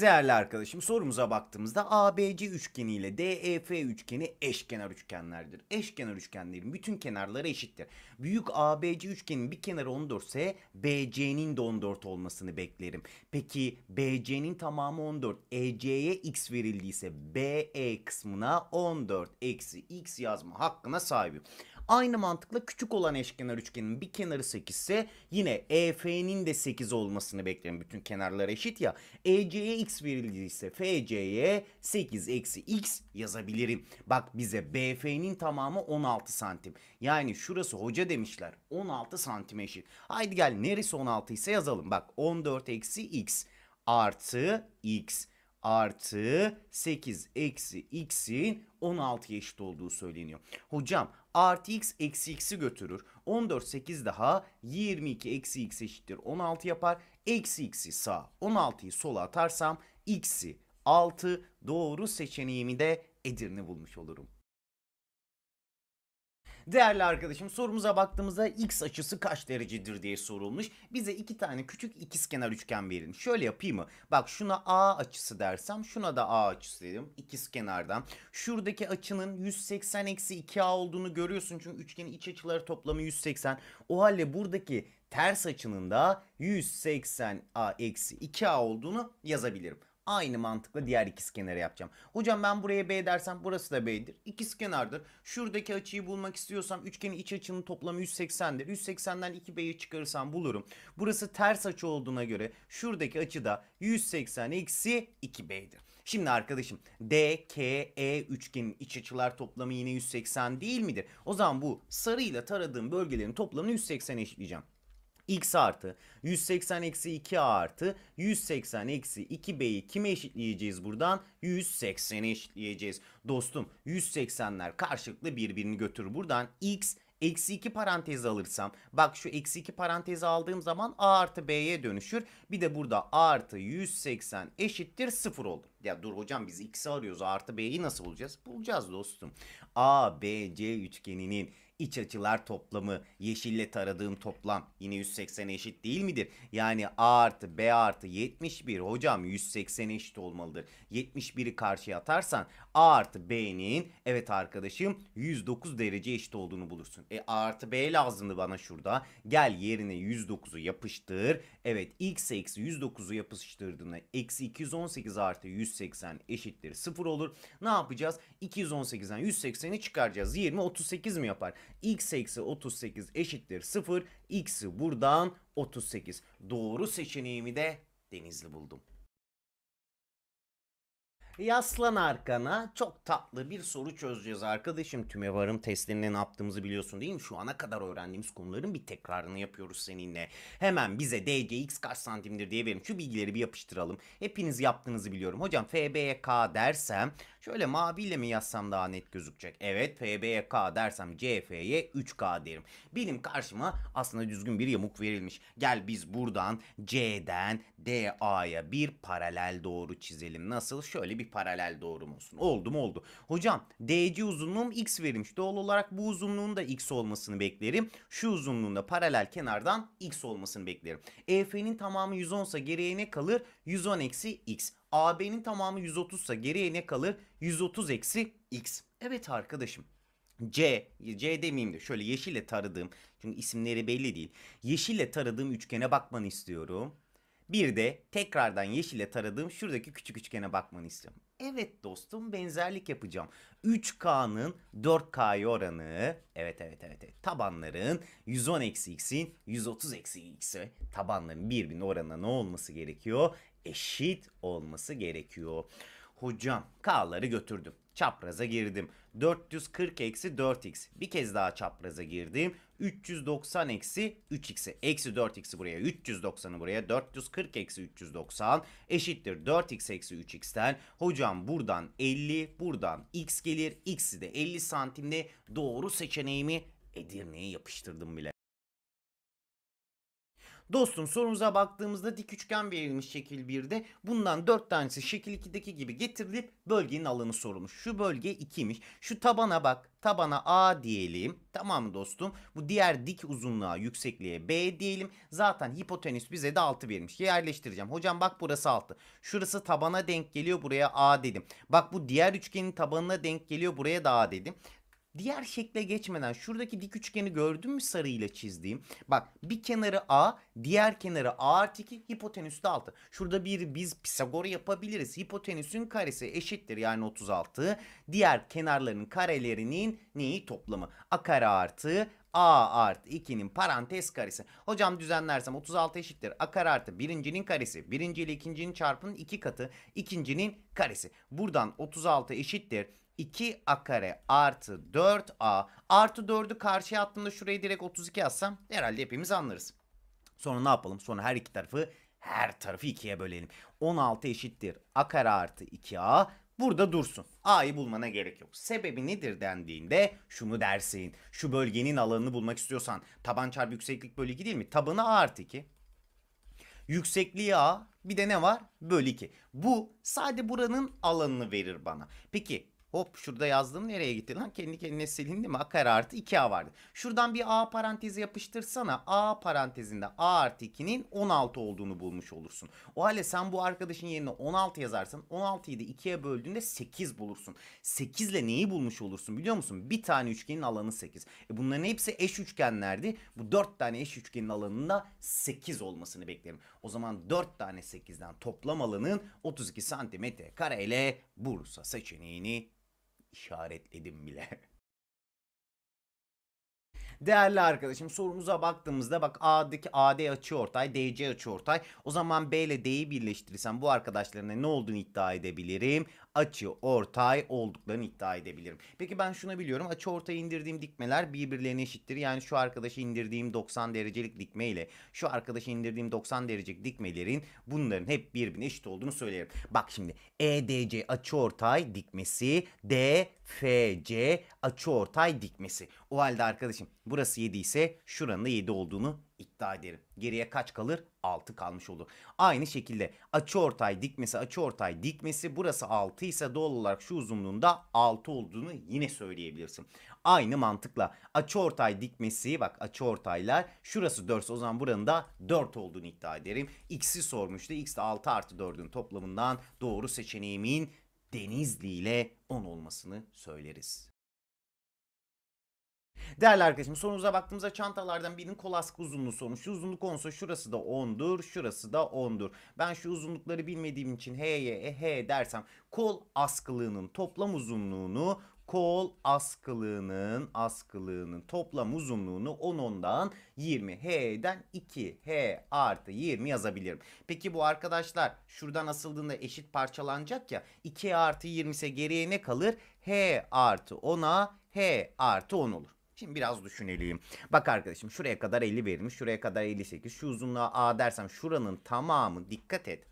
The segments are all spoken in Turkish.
Değerli arkadaşım sorumuza baktığımızda ABC üçgeni ile DEF üçgeni eşkenar üçgenlerdir. Eşkenar üçgenlerin bütün kenarları eşittir. Büyük ABC üçgenin bir kenarı 14 ise BC'nin de 14 olmasını beklerim. Peki BC'nin tamamı 14, EC'ye x verildiyse BE kısmına 14 eksi x yazma hakkına sahibim. Aynı mantıkla küçük olan eşkenar üçgenin bir kenarı 8 ise yine EF'nin de 8 olmasını beklerim. Bütün kenarlar eşit ya. EC'ye x verildiyse FC'ye 8 eksi x yazabilirim. Bak bize BF'nin tamamı 16 santim. Yani şurası hoca demişler 16 santim eşit. Haydi gel neresi 16 ise yazalım. Bak 14 eksi x artı x artı 8 eksi x'in 16'ya eşit olduğu söyleniyor. Hocam artı x eksi x'i götürür. 14 8 daha 22 eksi x eşittir 16 yapar. Eksi x'i sağ 16'yı sola atarsam x'i 6 doğru seçeneğimi de Edirne bulmuş olurum. Değerli arkadaşım sorumuza baktığımızda x açısı kaç derecedir diye sorulmuş. Bize iki tane küçük ikizkenar üçgen verin. Şöyle yapayım mı? Bak şuna A açısı dersem şuna da A açısı dedim. İkizkenardan. Şuradaki açının 180 eksi 2A olduğunu görüyorsun. Çünkü üçgenin iç açıları toplamı 180. O halde buradaki ters açının da 180A eksi 2A olduğunu yazabilirim. Aynı mantıkla diğer kenarı yapacağım. Hocam ben buraya B dersem burası da B'dir. kenardır. Şuradaki açıyı bulmak istiyorsam üçgenin iç açının toplamı 180'dir. 180'den 2B'yi çıkarırsam bulurum. Burası ters açı olduğuna göre şuradaki açı da 180 eksi 2B'dir. Şimdi arkadaşım DKE üçgenin iç açılar toplamı yine 180 değil midir? O zaman bu sarıyla taradığım bölgelerin toplamını 180'e eşitleyeceğim x artı 180 eksi 2 artı 180 eksi 2b'yi kime eşitleyeceğiz buradan? 180'e eşitleyeceğiz. Dostum 180'ler karşılıklı birbirini götür. Buradan x Eksi 2 parantez alırsam bak şu eksi 2 parantez aldığım zaman a artı b'ye dönüşür. Bir de burada a artı 180 eşittir 0 olur. Ya dur hocam biz x'i arıyoruz a artı b'yi nasıl bulacağız? Bulacağız dostum. A, B, C üçgeninin iç açılar toplamı yeşille taradığım toplam yine 180 eşit değil midir? Yani A artı B artı 71 hocam 180 eşit olmalıdır. 71'i karşıya atarsan A artı B'nin evet arkadaşım 109 derece eşit olduğunu bulursun. E A artı B lazımdı bana şurada. Gel yerine 109'u yapıştır. Evet x eksi 109'u yapıştırdığında eksi 218 artı 180 eşittir 0 olur. Ne yapacağız? 218'den 180'i çıkaracağız. 20 38 mi yapar? x eksi 38 eşittir 0. x'i buradan 38. Doğru seçeneğimi de Denizli buldum. Yaslan arkana. Çok tatlı bir soru çözeceğiz arkadaşım. Tüme varım testlerinde ne yaptığımızı biliyorsun değil mi? Şu ana kadar öğrendiğimiz konuların bir tekrarını yapıyoruz seninle. Hemen bize DCX kaç santimdir diye verin. Şu bilgileri bir yapıştıralım. Hepiniz yaptığınızı biliyorum. Hocam FBK dersem Şöyle maviyle mi yazsam daha net gözükecek? Evet PBK dersem CF'ye 3K derim. Benim karşıma aslında düzgün bir yamuk verilmiş. Gel biz buradan C'den DA'ya bir paralel doğru çizelim. Nasıl? Şöyle bir paralel doğru mu olsun? Oldu mu oldu. Hocam DC uzunluğum X verilmiş. Doğal olarak bu uzunluğun da X olmasını beklerim. Şu uzunluğun da paralel kenardan X olmasını beklerim. EF'nin tamamı 110 ise geriye ne kalır? 110 eksi x. AB'nin tamamı 130 ise geriye ne kalır? 130 eksi x. Evet arkadaşım. C, C demeyeyim de şöyle yeşille taradığım çünkü isimleri belli değil. Yeşille taradığım üçgene bakmanı istiyorum. Bir de tekrardan yeşille taradığım şuradaki küçük üçgene bakmanı istiyorum. Evet dostum benzerlik yapacağım. 3K'nın 4K'ya oranı evet evet evet, evet. tabanların 110 eksi x'in 130 eksi x'e tabanların birbirine oranına ne olması gerekiyor? eşit olması gerekiyor. Hocam K'ları götürdüm. Çapraza girdim. 440 eksi 4x. Bir kez daha çapraza girdim. 390 eksi 3x'i. Eksi 4x'i buraya 390'ı buraya 440 eksi 390 eşittir 4x eksi 3x'ten. Hocam buradan 50 buradan x gelir. X'i de 50 santimde doğru seçeneğimi Edirne'ye yapıştırdım bile. Dostum sorumuza baktığımızda dik üçgen verilmiş şekil 1'de. Bundan 4 tanesi şekil 2'deki gibi getirilip bölgenin alanı sorulmuş. Şu bölge 2'miş. Şu tabana bak. Tabana A diyelim. Tamam mı dostum. Bu diğer dik uzunluğa, yüksekliğe B diyelim. Zaten hipotenüs bize de 6 vermiş. Yerleştireceğim. Hocam bak burası 6. Şurası tabana denk geliyor. Buraya A dedim. Bak bu diğer üçgenin tabanına denk geliyor. Buraya da A dedim diğer şekle geçmeden şuradaki dik üçgeni gördün mü sarıyla çizdiğim? Bak bir kenarı A diğer kenarı A artı 2 hipotenüs de 6. Şurada bir biz Pisagor yapabiliriz. Hipotenüsün karesi eşittir yani 36. Diğer kenarların karelerinin neyi toplamı? A kare artı A artı 2'nin parantez karesi. Hocam düzenlersem 36 eşittir. A kare artı birincinin karesi. Birinci ile ikincinin çarpının iki katı. ikincinin karesi. Buradan 36 eşittir. 2a kare artı 4a artı 4'ü karşıya attığımda şuraya direkt 32 atsam herhalde hepimiz anlarız. Sonra ne yapalım? Sonra her iki tarafı her tarafı ikiye bölelim. 16 eşittir a kare artı 2a burada dursun. A'yı bulmana gerek yok. Sebebi nedir dendiğinde şunu dersin. Şu bölgenin alanını bulmak istiyorsan taban çarpı yükseklik bölü 2 değil mi? Tabanı A artı 2. Yüksekliği A bir de ne var? Bölü 2. Bu sadece buranın alanını verir bana. Peki Hop şurada yazdığım nereye gitti lan? Kendi kendine silindi mi? A kare artı 2A vardı. Şuradan bir A parantezi yapıştırsana. A parantezinde A artı 2'nin 16 olduğunu bulmuş olursun. O halde sen bu arkadaşın yerine 16 yazarsan 16'yı da 2'ye böldüğünde 8 bulursun. 8 ile neyi bulmuş olursun biliyor musun? Bir tane üçgenin alanı 8. E bunların hepsi eş üçgenlerdi. Bu 4 tane eş üçgenin alanında 8 olmasını beklerim. O zaman 4 tane 8'den toplam alanın 32 santimetre kareyle Bursa seçeneğini işaretledim bile. Değerli arkadaşım sorumuza baktığımızda bak A'daki AD açı ortay, DC açı ortay. O zaman B ile D'yi birleştirirsem bu arkadaşlarına ne olduğunu iddia edebilirim? açı ortay olduklarını iddia edebilirim. Peki ben şunu biliyorum. Açı ortaya indirdiğim dikmeler birbirlerine eşittir. Yani şu arkadaşı indirdiğim 90 derecelik dikme ile şu arkadaşı indirdiğim 90 derecelik dikmelerin bunların hep birbirine eşit olduğunu söylerim. Bak şimdi EDC açı ortay dikmesi DFC açı ortay dikmesi. O halde arkadaşım burası 7 ise şuranın da 7 olduğunu iddia ederim. Geriye kaç kalır? 6 kalmış olur. Aynı şekilde açı ortay dikmesi açı ortay dikmesi burası 6 ise doğal olarak şu uzunluğunda 6 olduğunu yine söyleyebilirsin. Aynı mantıkla açı ortay dikmesi bak açı ortaylar şurası 4 o zaman buranın da 4 olduğunu iddia ederim. X'i sormuştu. X de 6 artı 4'ün toplamından doğru seçeneğimin Denizli ile 10 olmasını söyleriz. Değerli arkadaşım sonunuza baktığımızda çantalardan birinin kol askı uzunluğu sonuç. Şu uzunluk 10'sa şurası da 10'dur, şurası da 10'dur. Ben şu uzunlukları bilmediğim için H'ye e, H dersem kol askılığının toplam uzunluğunu kol askılığının askılığının toplam uzunluğunu 10 10'dan 20 H'den 2 H artı 20 yazabilirim. Peki bu arkadaşlar şuradan asıldığında eşit parçalanacak ya 2 artı 20 ise geriye ne kalır? H artı 10'a H artı 10 olur. Şimdi biraz düşünelim. Bak arkadaşım şuraya kadar 50 verilmiş. Şuraya kadar 58. Şu uzunluğa A dersem şuranın tamamı dikkat et.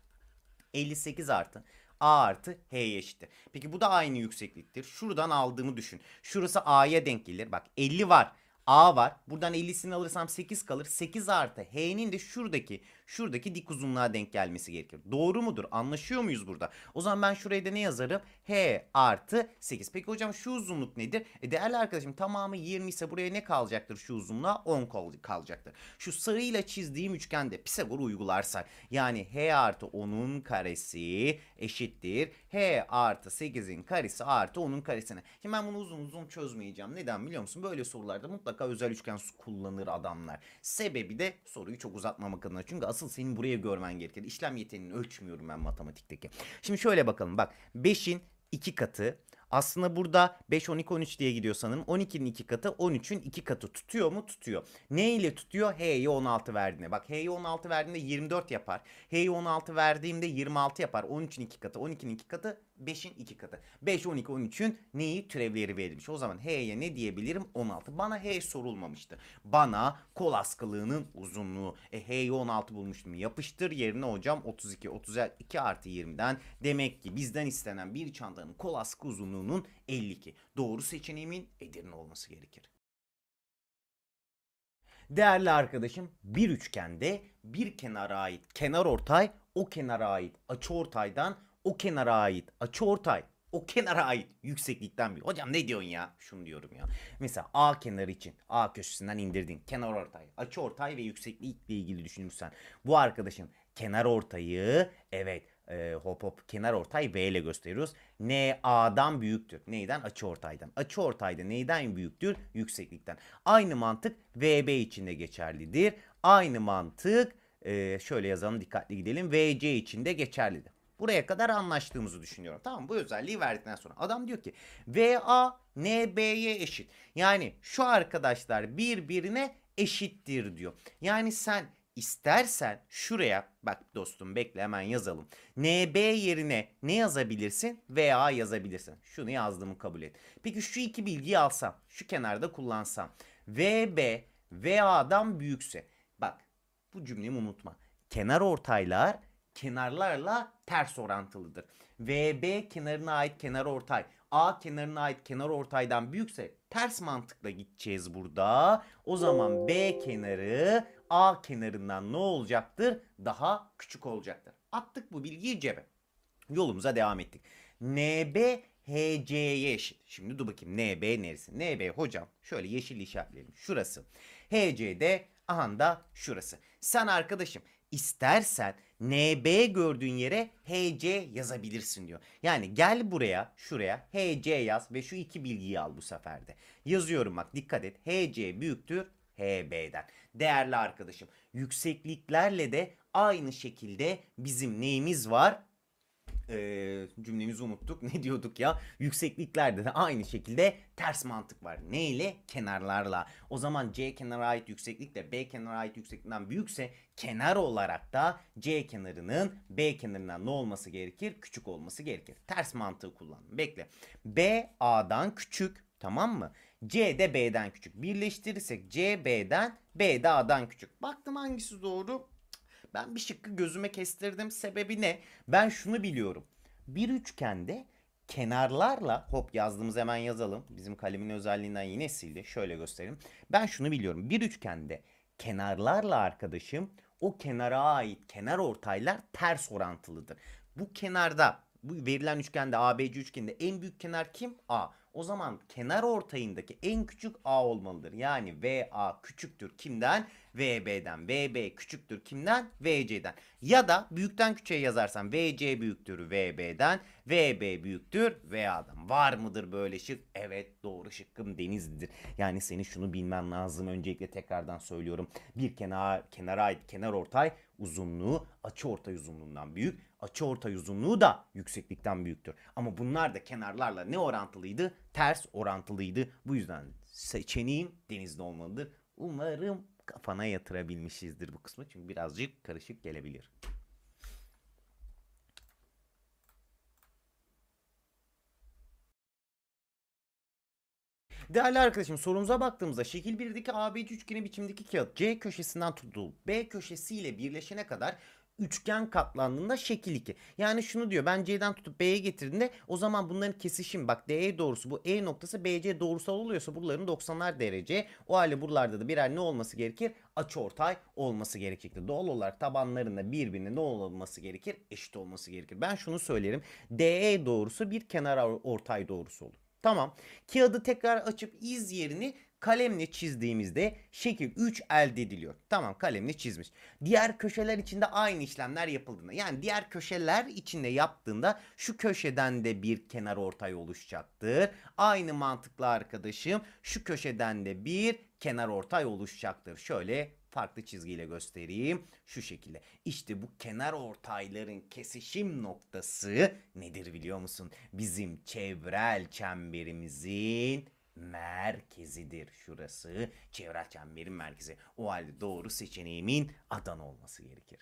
58 artı A artı H'ye eşittir. Peki bu da aynı yüksekliktir. Şuradan aldığımı düşün. Şurası A'ya denk gelir. Bak 50 var. A var. Buradan 50'sini alırsam 8 kalır. 8 artı H'nin de şuradaki şuradaki dik uzunluğa denk gelmesi gerekir. Doğru mudur? Anlaşıyor muyuz burada? O zaman ben şuraya da ne yazarım? H artı 8. Peki hocam şu uzunluk nedir? E değerli arkadaşım tamamı 20 ise buraya ne kalacaktır şu uzunluğa? 10 kalacaktır. Şu sarıyla çizdiğim üçgende Pisagor uygularsa yani H artı 10'un karesi eşittir. H artı 8'in karesi artı 10'un karesine. Şimdi ben bunu uzun uzun çözmeyeceğim. Neden biliyor musun? Böyle sorularda mutlaka özel üçgen kullanır adamlar. Sebebi de soruyu çok uzatmamak adına. Çünkü Asıl senin buraya görmen gerekir. İşlem yeteneğini ölçmüyorum ben matematikteki. Şimdi şöyle bakalım bak. 5'in 2 katı aslında burada 5, 12, 13 diye gidiyor sanırım. 12'nin 2 katı 13'ün 2 katı tutuyor mu? Tutuyor. Ne ile tutuyor? H'ye 16 verdiğinde. Bak H'ye 16 verdiğinde 24 yapar. H'ye 16 verdiğimde 26 yapar. 13'ün 2 katı, 12'nin 2 katı 5'in 2 katı. 5, 12, 13'ün neyi türevleri verilmiş. O zaman H'ye ne diyebilirim? 16. Bana H sorulmamıştı. Bana kol askılığının uzunluğu. E H'ye 16 bulmuştum. Yapıştır yerine hocam 32. 32 artı 20'den. Demek ki bizden istenen bir çantanın kol askı uzunluğunun 52. Doğru seçeneğimin Edirne olması gerekir. Değerli arkadaşım bir üçgende bir kenara ait kenar ortay o kenara ait açı ortaydan o kenara ait açı ortay o kenara ait yükseklikten bir. Hocam ne diyorsun ya? Şunu diyorum ya. Mesela A kenarı için A köşesinden indirdin. Kenar ortay, açı ortay ve yükseklikle ilgili düşünürsen bu arkadaşın kenar ortayı evet e, hop hop kenar ortay B ile gösteriyoruz. N A'dan büyüktür. Neyden? Açı ortaydan. Açı ortayda neyden büyüktür? Yükseklikten. Aynı mantık VB için de geçerlidir. Aynı mantık e, şöyle yazalım dikkatli gidelim. VC için de geçerlidir. Buraya kadar anlaştığımızı düşünüyorum. Tamam bu özelliği verdikten sonra adam diyor ki VA NB'ye eşit. Yani şu arkadaşlar birbirine eşittir diyor. Yani sen istersen şuraya bak dostum bekle hemen yazalım. NB yerine ne yazabilirsin? VA yazabilirsin. Şunu yazdığımı kabul et. Peki şu iki bilgiyi alsam, şu kenarda kullansam. VB VA'dan büyükse. Bak bu cümleyi unutma. Kenar ortaylar kenarlarla ters orantılıdır. VB kenarına ait kenar ortay, A kenarına ait kenar ortaydan büyükse ters mantıkla gideceğiz burada. O zaman B kenarı A kenarından ne olacaktır? Daha küçük olacaktır. Attık bu bilgiyi cebe. Yolumuza devam ettik. NB HC'ye eşit. Şimdi dur bakayım NB neresi? NB hocam şöyle yeşil işaretleyelim. Şurası. HC'de aha da şurası. Sen arkadaşım istersen NB gördüğün yere HC yazabilirsin diyor. Yani gel buraya şuraya HC yaz ve şu iki bilgiyi al bu seferde. Yazıyorum bak dikkat et HC büyüktür HB'den. Değerli arkadaşım yüksekliklerle de aynı şekilde bizim neyimiz var? e, cümlemizi unuttuk. Ne diyorduk ya? Yüksekliklerde de aynı şekilde ters mantık var. Neyle? Kenarlarla. O zaman C kenara ait yükseklik de B kenara ait yükseklikten büyükse kenar olarak da C kenarının B kenarından ne olması gerekir? Küçük olması gerekir. Ters mantığı kullan. Bekle. B A'dan küçük. Tamam mı? C de B'den küçük. Birleştirirsek C B'den B de A'dan küçük. Baktım hangisi doğru? Ben bir şıkkı gözüme kestirdim. Sebebi ne? Ben şunu biliyorum. Bir üçgende kenarlarla hop yazdığımız hemen yazalım. Bizim kalemin özelliğinden yine sildi. Şöyle göstereyim. Ben şunu biliyorum. Bir üçgende kenarlarla arkadaşım o kenara ait kenar ortaylar ters orantılıdır. Bu kenarda bu verilen üçgende ABC üçgeninde en büyük kenar kim? A. O zaman kenar ortayındaki en küçük A olmalıdır. Yani VA küçüktür kimden? VB'den. VB küçüktür kimden? VC'den. Ya da büyükten küçüğe yazarsan VC büyüktür VB'den. VB büyüktür VA'dan. Var mıdır böyle şık? Evet doğru şıkkım Deniz'dir. Yani seni şunu bilmen lazım. Öncelikle tekrardan söylüyorum. Bir kenar, kenara ait kenar ortay uzunluğu açı ortay uzunluğundan büyük. Açı ortay uzunluğu da yükseklikten büyüktür. Ama bunlar da kenarlarla ne orantılıydı? Ters orantılıydı. Bu yüzden seçeneğim denizde olmalıdır. Umarım kafana yatırabilmişizdir bu kısmı. Çünkü birazcık karışık gelebilir. Değerli arkadaşım sorumuza baktığımızda şekil 1'deki ABC üçgeni biçimdeki kağıt C köşesinden tutulup B köşesiyle birleşene kadar üçgen katlandığında şekil 2. Yani şunu diyor ben C'den tutup B'ye getirdiğinde o zaman bunların kesişim bak DE doğrusu bu E noktası BC doğrusal oluyorsa buraların 90'lar derece o halde buralarda da birer ne olması gerekir? Açı ortay olması gerekirdi. Doğal olarak tabanlarında birbirine ne olması gerekir? Eşit olması gerekir. Ben şunu söylerim. DE doğrusu bir kenar ortay doğrusu olur. Tamam. Kağıdı tekrar açıp iz yerini kalemle çizdiğimizde şekil 3 elde ediliyor. Tamam kalemle çizmiş. Diğer köşeler içinde aynı işlemler yapıldığında yani diğer köşeler içinde yaptığında şu köşeden de bir kenar ortay oluşacaktır. Aynı mantıkla arkadaşım şu köşeden de bir kenar ortay oluşacaktır. Şöyle farklı çizgiyle göstereyim. Şu şekilde. İşte bu kenar ortayların kesişim noktası nedir biliyor musun? Bizim çevrel çemberimizin merkezidir şurası. Çevre çemberin merkezi. O halde doğru seçeneğimin Adana olması gerekir.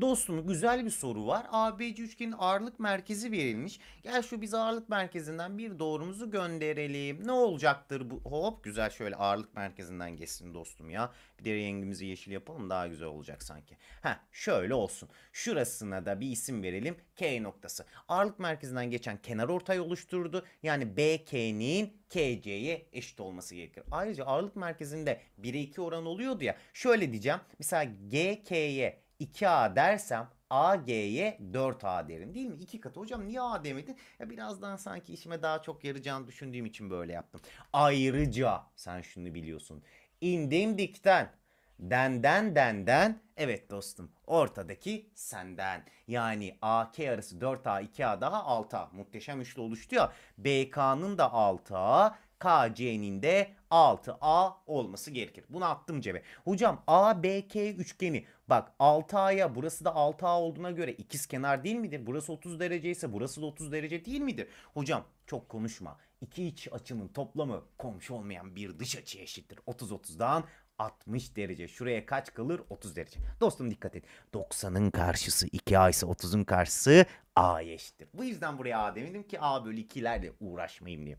Dostum güzel bir soru var. ABC üçgenin ağırlık merkezi verilmiş. Gel şu biz ağırlık merkezinden bir doğrumuzu gönderelim. Ne olacaktır bu? Hop güzel şöyle ağırlık merkezinden geçsin dostum ya. Bir de rengimizi yeşil yapalım daha güzel olacak sanki. Ha şöyle olsun. Şurasına da bir isim verelim. K noktası. Ağırlık merkezinden geçen kenar ortay oluşturdu. Yani BK'nin KC'ye eşit olması gerekir. Ayrıca ağırlık merkezinde 1'e 2 oran oluyordu ya. Şöyle diyeceğim. Mesela GK'ye 2A dersem AG'ye 4A derim değil mi? İki katı. Hocam niye A demedin? Ya birazdan sanki işime daha çok yarayacağını düşündüğüm için böyle yaptım. Ayrıca sen şunu biliyorsun. İndim dikten. Denden denden. Evet dostum ortadaki senden. Yani AK arası 4A 2A daha 6A. Muhteşem üçlü oluştu ya. BK'nın da 6A KC'nin de 6A olması gerekir. Bunu attım cebe. Hocam ABK üçgeni bak 6A'ya burası da 6A olduğuna göre ikiz kenar değil midir? Burası 30 derece ise burası da 30 derece değil midir? Hocam çok konuşma. İki iç açının toplamı komşu olmayan bir dış açı eşittir. 30-30'dan 60 derece. Şuraya kaç kalır? 30 derece. Dostum dikkat et. 90'ın karşısı 2A ise 30'un karşısı A eşittir. Bu yüzden buraya A demedim ki A bölü 2'lerle uğraşmayayım diye.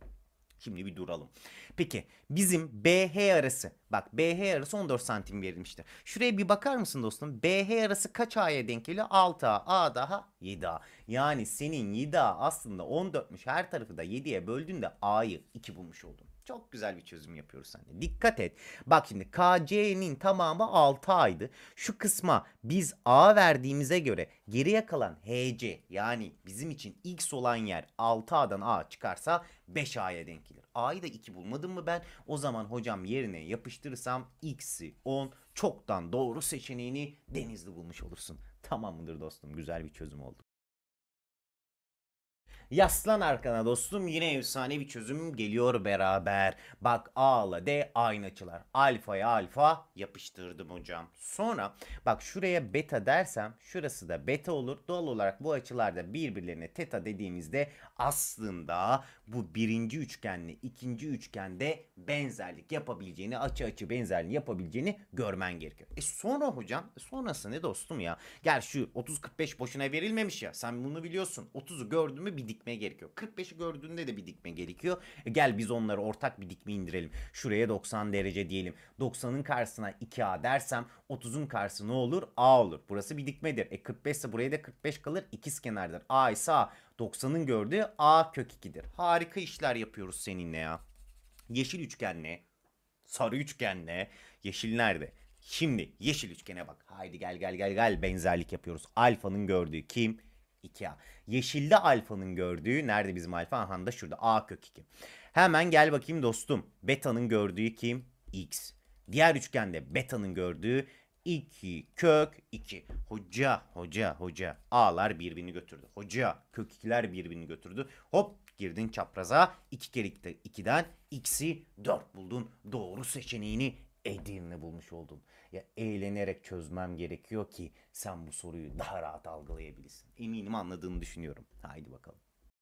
Şimdi bir duralım. Peki bizim BH arası. Bak BH arası 14 santim verilmiştir. Şuraya bir bakar mısın dostum? BH arası kaç A'ya denk geliyor? 6A. A daha 7A. Yani senin 7A aslında 14'müş. Her tarafı da 7'ye böldüğünde A'yı 2 bulmuş oldun. Çok güzel bir çözüm yapıyoruz seninle. Dikkat et. Bak şimdi KC'nin tamamı 6 aydı. Şu kısma biz A verdiğimize göre geriye kalan HC yani bizim için X olan yer 6A'dan A çıkarsa 5A'ya denk gelir. A'yı da 2 bulmadım mı ben? O zaman hocam yerine yapıştırırsam X'i 10 çoktan doğru seçeneğini Denizli bulmuş olursun. Tamam mıdır dostum? Güzel bir çözüm oldu. Yaslan arkana dostum yine efsanevi çözüm geliyor beraber. Bak ile D aynı açılar. Alfa'ya alfa yapıştırdım hocam. Sonra bak şuraya beta dersem şurası da beta olur. Doğal olarak bu açılarda birbirlerine teta dediğimizde aslında bu birinci üçgenle ikinci üçgende benzerlik yapabileceğini, açı açı benzerliğini yapabileceğini görmen gerekiyor. E sonra hocam, e sonrası ne dostum ya? Gel şu 30-45 boşuna verilmemiş ya. Sen bunu biliyorsun. 30'u gördün mü bir dikme gerekiyor. 45'i gördüğünde de bir dikme gerekiyor. E gel biz onları ortak bir dikme indirelim. Şuraya 90 derece diyelim. 90'ın karşısına 2A dersem 30'un karşısı ne olur? A olur. Burası bir dikmedir. E 45 ise buraya da 45 kalır. İkiz kenardır. A ise A. 90'ın gördüğü A kök 2'dir. Harika işler yapıyoruz seninle ya. Yeşil üçgen ne? Sarı üçgen ne? Yeşil nerede? Şimdi yeşil üçgene bak. Haydi gel gel gel gel benzerlik yapıyoruz. Alfanın gördüğü kim? 2A. Yeşilde alfanın gördüğü nerede bizim alfa? Aha da şurada A kök 2. Hemen gel bakayım dostum. Beta'nın gördüğü kim? X. Diğer üçgende beta'nın gördüğü 2 kök 2. Hoca hoca hoca A'lar birbirini götürdü. Hoca kök 2'ler birbirini götürdü. Hop girdin çapraza. 2 kere 2'den x'i 4 buldun. Doğru seçeneğini Edirne bulmuş oldun. Ya eğlenerek çözmem gerekiyor ki sen bu soruyu daha rahat algılayabilirsin. Eminim anladığını düşünüyorum. Haydi bakalım.